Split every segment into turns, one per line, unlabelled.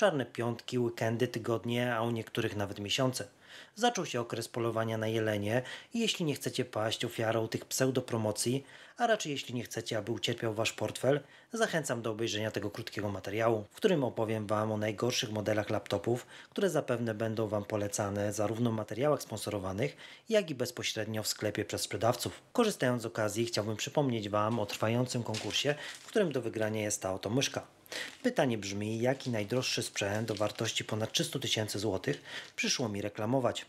czarne piątki, weekendy, tygodnie, a u niektórych nawet miesiące. Zaczął się okres polowania na jelenie i jeśli nie chcecie paść ofiarą tych pseudopromocji, a raczej jeśli nie chcecie, aby ucierpiał Wasz portfel, zachęcam do obejrzenia tego krótkiego materiału, w którym opowiem Wam o najgorszych modelach laptopów, które zapewne będą Wam polecane zarówno w materiałach sponsorowanych, jak i bezpośrednio w sklepie przez sprzedawców. Korzystając z okazji chciałbym przypomnieć Wam o trwającym konkursie, w którym do wygrania jest ta oto myszka. Pytanie brzmi, jaki najdroższy sprzęt o wartości ponad 300 tysięcy złotych przyszło mi reklamować?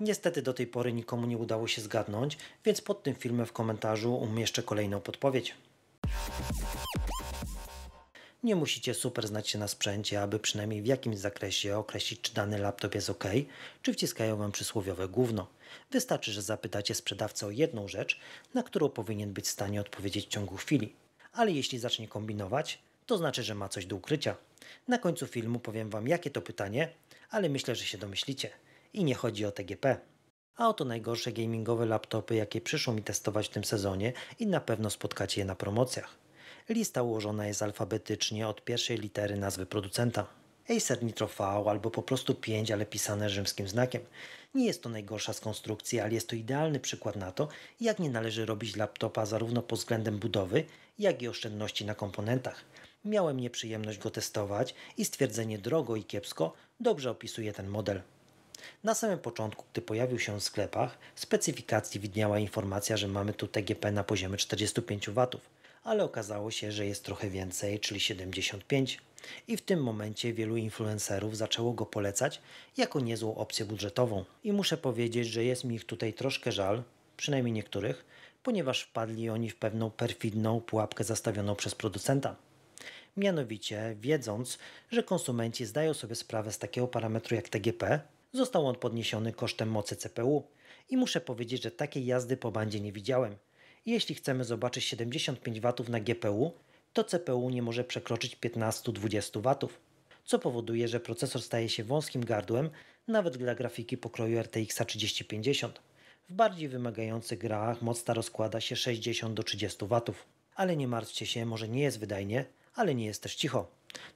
Niestety do tej pory nikomu nie udało się zgadnąć, więc pod tym filmem w komentarzu umieszczę kolejną podpowiedź. Nie musicie super znać się na sprzęcie, aby przynajmniej w jakimś zakresie określić, czy dany laptop jest ok, czy wciskają wam przysłowiowe gówno. Wystarczy, że zapytacie sprzedawcę o jedną rzecz, na którą powinien być w stanie odpowiedzieć w ciągu chwili. Ale jeśli zacznie kombinować, to znaczy, że ma coś do ukrycia. Na końcu filmu powiem Wam, jakie to pytanie, ale myślę, że się domyślicie. I nie chodzi o TGP. A oto najgorsze gamingowe laptopy, jakie przyszło mi testować w tym sezonie i na pewno spotkacie je na promocjach. Lista ułożona jest alfabetycznie od pierwszej litery nazwy producenta. Acer Nitro V albo po prostu 5, ale pisane rzymskim znakiem. Nie jest to najgorsza z konstrukcji, ale jest to idealny przykład na to, jak nie należy robić laptopa zarówno pod względem budowy, jak i oszczędności na komponentach miałem nieprzyjemność go testować i stwierdzenie drogo i kiepsko dobrze opisuje ten model. Na samym początku, gdy pojawił się w sklepach, w specyfikacji widniała informacja, że mamy tu TGP na poziomie 45 W, ale okazało się, że jest trochę więcej, czyli 75. I w tym momencie wielu influencerów zaczęło go polecać jako niezłą opcję budżetową. I muszę powiedzieć, że jest mi ich tutaj troszkę żal, przynajmniej niektórych, ponieważ wpadli oni w pewną perfidną pułapkę zastawioną przez producenta. Mianowicie, wiedząc, że konsumenci zdają sobie sprawę z takiego parametru jak TGP, został on podniesiony kosztem mocy CPU i muszę powiedzieć, że takiej jazdy po bandzie nie widziałem. Jeśli chcemy zobaczyć 75 W na GPU, to CPU nie może przekroczyć 15-20 W, co powoduje, że procesor staje się wąskim gardłem nawet dla grafiki pokroju RTX 3050. W bardziej wymagających grach moc ta rozkłada się 60 30 W. Ale nie martwcie się, może nie jest wydajnie, ale nie jest też cicho.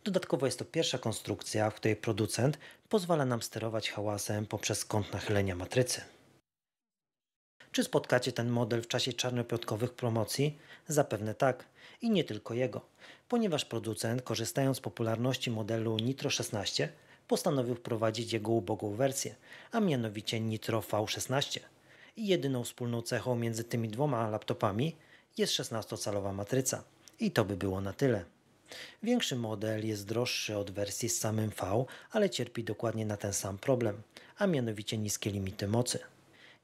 Dodatkowo jest to pierwsza konstrukcja, w której producent pozwala nam sterować hałasem poprzez kąt nachylenia matrycy. Czy spotkacie ten model w czasie czarnopiątkowych promocji? Zapewne tak. I nie tylko jego, ponieważ producent, korzystając z popularności modelu Nitro 16, postanowił wprowadzić jego ubogą wersję, a mianowicie Nitro V16. I jedyną wspólną cechą między tymi dwoma laptopami jest 16-calowa matryca. I to by było na tyle. Większy model jest droższy od wersji z samym V, ale cierpi dokładnie na ten sam problem, a mianowicie niskie limity mocy.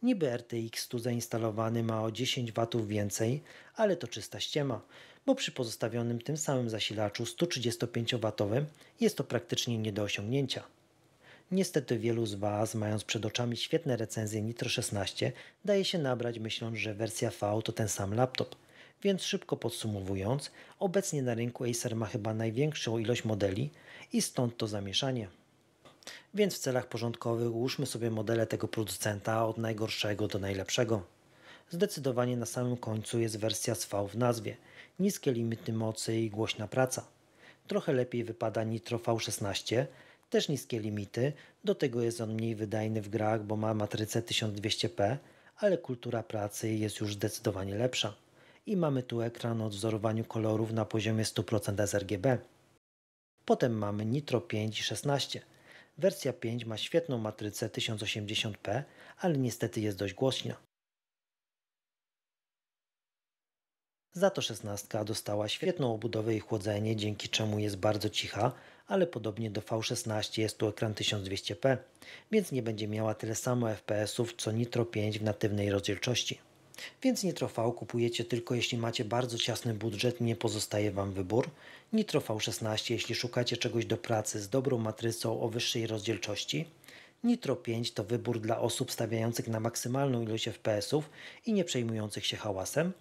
Niby RTX tu zainstalowany ma o 10 W więcej, ale to czysta ściema, bo przy pozostawionym tym samym zasilaczu 135 W jest to praktycznie nie do osiągnięcia. Niestety wielu z Was, mając przed oczami świetne recenzje Nitro 16, daje się nabrać myśląc, że wersja V to ten sam laptop – więc szybko podsumowując, obecnie na rynku Acer ma chyba największą ilość modeli i stąd to zamieszanie. Więc w celach porządkowych ułóżmy sobie modele tego producenta od najgorszego do najlepszego. Zdecydowanie na samym końcu jest wersja z V w nazwie. Niskie limity mocy i głośna praca. Trochę lepiej wypada Nitro V16, też niskie limity, do tego jest on mniej wydajny w grach, bo ma matrycę 1200p, ale kultura pracy jest już zdecydowanie lepsza i mamy tu ekran o odwzorowaniu kolorów na poziomie 100% sRGB. Potem mamy Nitro 5 i 16. Wersja 5 ma świetną matrycę 1080p, ale niestety jest dość głośna. Za to 16 dostała świetną obudowę i chłodzenie, dzięki czemu jest bardzo cicha, ale podobnie do V16 jest tu ekran 1200p, więc nie będzie miała tyle samo FPS-ów co Nitro 5 w natywnej rozdzielczości. Więc nitrofał kupujecie tylko jeśli macie bardzo ciasny budżet, nie pozostaje Wam wybór. Nitrofał 16, jeśli szukacie czegoś do pracy z dobrą matrycą o wyższej rozdzielczości. Nitro 5 to wybór dla osób stawiających na maksymalną ilość FPS-ów i nie przejmujących się hałasem,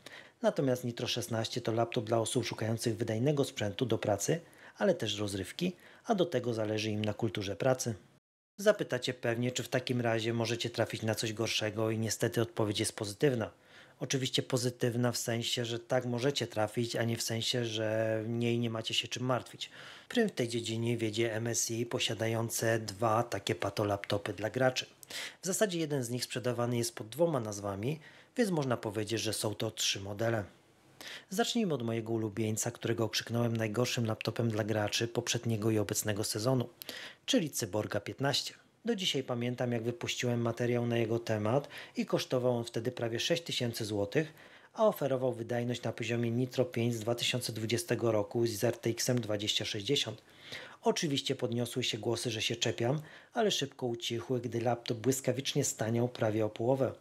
natomiast Nitro 16 to laptop dla osób szukających wydajnego sprzętu do pracy, ale też rozrywki, a do tego zależy im na kulturze pracy. Zapytacie pewnie, czy w takim razie możecie trafić na coś gorszego i niestety odpowiedź jest pozytywna. Oczywiście pozytywna w sensie, że tak możecie trafić, a nie w sensie, że nie nie macie się czym martwić. Prym w tej dziedzinie wiedzie MSI posiadające dwa takie patolaptopy dla graczy. W zasadzie jeden z nich sprzedawany jest pod dwoma nazwami, więc można powiedzieć, że są to trzy modele. Zacznijmy od mojego ulubieńca, którego okrzyknąłem najgorszym laptopem dla graczy poprzedniego i obecnego sezonu, czyli Cyborga 15. Do dzisiaj pamiętam, jak wypuściłem materiał na jego temat i kosztował on wtedy prawie 6000 zł, a oferował wydajność na poziomie Nitro 5 z 2020 roku z RTX 2060. Oczywiście podniosły się głosy, że się czepiam, ale szybko ucichły, gdy laptop błyskawicznie staniał prawie o połowę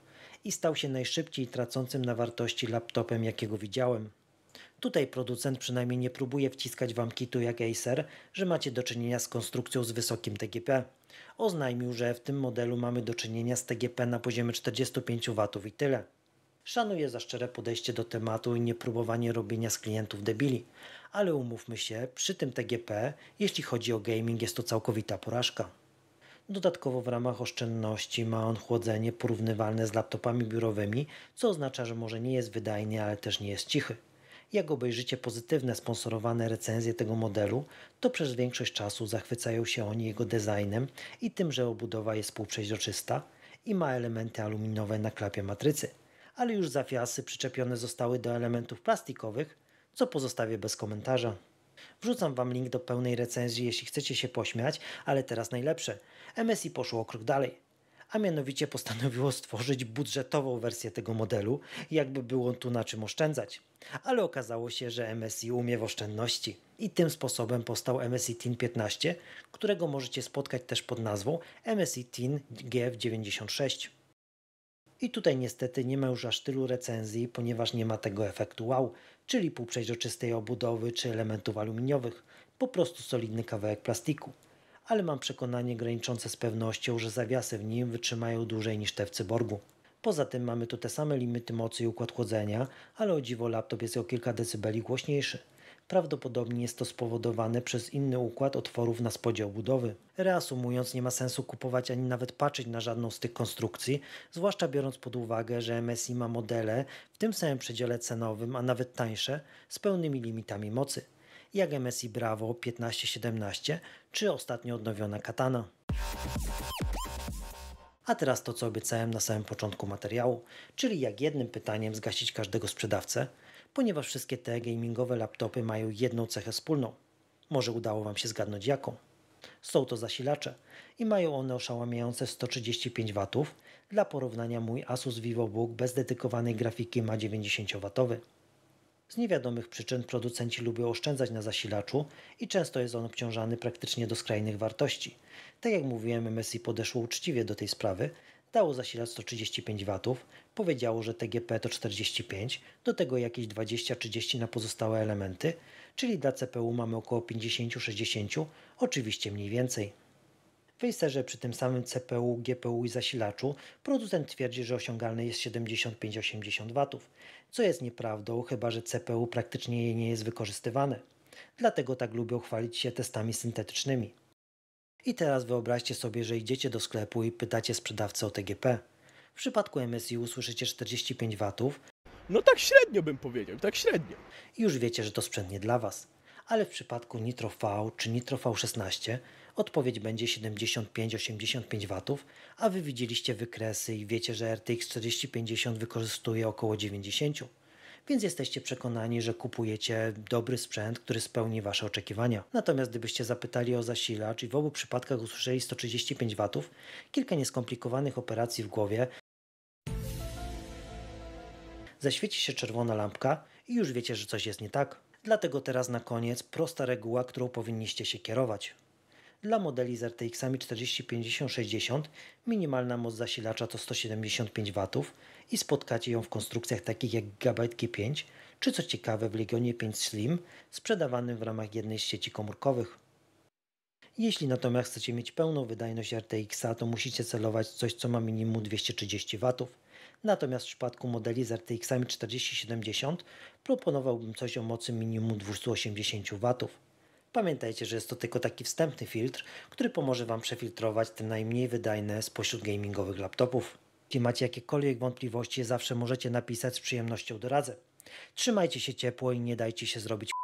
i stał się najszybciej tracącym na wartości laptopem, jakiego widziałem. Tutaj producent przynajmniej nie próbuje wciskać Wam kitu jak Acer, że macie do czynienia z konstrukcją z wysokim TGP. Oznajmił, że w tym modelu mamy do czynienia z TGP na poziomie 45 W i tyle. Szanuję za szczere podejście do tematu i nie próbowanie robienia z klientów debili, ale umówmy się, przy tym TGP, jeśli chodzi o gaming, jest to całkowita porażka. Dodatkowo w ramach oszczędności ma on chłodzenie porównywalne z laptopami biurowymi, co oznacza, że może nie jest wydajny, ale też nie jest cichy. Jak obejrzycie pozytywne sponsorowane recenzje tego modelu, to przez większość czasu zachwycają się oni jego designem i tym, że obudowa jest półprzeźroczysta i ma elementy aluminiowe na klapie matrycy. Ale już zafiasy przyczepione zostały do elementów plastikowych, co pozostawię bez komentarza. Wrzucam Wam link do pełnej recenzji, jeśli chcecie się pośmiać, ale teraz najlepsze. MSI poszło o krok dalej a mianowicie postanowiło stworzyć budżetową wersję tego modelu, jakby było tu na czym oszczędzać. Ale okazało się, że MSI umie w oszczędności. I tym sposobem powstał MSI TIN 15, którego możecie spotkać też pod nazwą MSI TIN GF96. I tutaj niestety nie ma już aż tylu recenzji, ponieważ nie ma tego efektu wow, czyli półprzeźroczystej obudowy czy elementów aluminiowych. Po prostu solidny kawałek plastiku ale mam przekonanie graniczące z pewnością, że zawiasy w nim wytrzymają dłużej niż te w Cyborgu. Poza tym mamy tu te same limity mocy i układ chłodzenia, ale o dziwo laptop jest o kilka decybeli głośniejszy. Prawdopodobnie jest to spowodowane przez inny układ otworów na spodzie obudowy. Reasumując, nie ma sensu kupować ani nawet patrzeć na żadną z tych konstrukcji, zwłaszcza biorąc pod uwagę, że MSI ma modele w tym samym przedziale cenowym, a nawet tańsze, z pełnymi limitami mocy jak MSI Bravo 1517 czy ostatnio odnowiona Katana. A teraz to, co obiecałem na samym początku materiału, czyli jak jednym pytaniem zgasić każdego sprzedawcę, ponieważ wszystkie te gamingowe laptopy mają jedną cechę wspólną. Może udało Wam się zgadnąć jaką. Są to zasilacze i mają one oszałamiające 135 W. Dla porównania mój Asus VivoBook bez dedykowanej grafiki ma 90 W. Z niewiadomych przyczyn producenci lubią oszczędzać na zasilaczu i często jest on obciążany praktycznie do skrajnych wartości. Tak jak mówiłem, MSI podeszło uczciwie do tej sprawy, dało zasilacz 135 W, powiedziało, że TGP to 45, do tego jakieś 20-30 na pozostałe elementy, czyli dla CPU mamy około 50-60, oczywiście mniej więcej. W przy tym samym CPU, GPU i zasilaczu producent twierdzi, że osiągalny jest 75-80 W, co jest nieprawdą, chyba że CPU praktycznie nie jest wykorzystywane. Dlatego tak lubią chwalić się testami syntetycznymi. I teraz wyobraźcie sobie, że idziecie do sklepu i pytacie sprzedawcę o TGP. W przypadku MSI usłyszycie 45 W. No tak średnio bym powiedział, tak średnio. I już wiecie, że to sprzęt nie dla Was. Ale w przypadku Nitro V czy Nitro V16 odpowiedź będzie 75-85 W, a Wy widzieliście wykresy i wiecie, że RTX 4050 wykorzystuje około 90, więc jesteście przekonani, że kupujecie dobry sprzęt, który spełni Wasze oczekiwania. Natomiast gdybyście zapytali o zasilacz i w obu przypadkach usłyszeli 135 W, kilka nieskomplikowanych operacji w głowie, zaświeci się czerwona lampka i już wiecie, że coś jest nie tak. Dlatego teraz na koniec prosta reguła, którą powinniście się kierować. Dla modeli z RTX 4050 60 minimalna moc zasilacza to 175 W i spotkacie ją w konstrukcjach takich jak Gigabyte G5 czy co ciekawe w Legionie 5 Slim sprzedawanym w ramach jednej z sieci komórkowych. Jeśli natomiast chcecie mieć pełną wydajność RTX, to musicie celować coś co ma minimum 230 W. Natomiast w przypadku modeli z RTX 4070 proponowałbym coś o mocy minimum 280 W. Pamiętajcie, że jest to tylko taki wstępny filtr, który pomoże Wam przefiltrować te najmniej wydajne spośród gamingowych laptopów. Jeśli macie jakiekolwiek wątpliwości, zawsze możecie napisać z przyjemnością doradzę. Trzymajcie się ciepło i nie dajcie się zrobić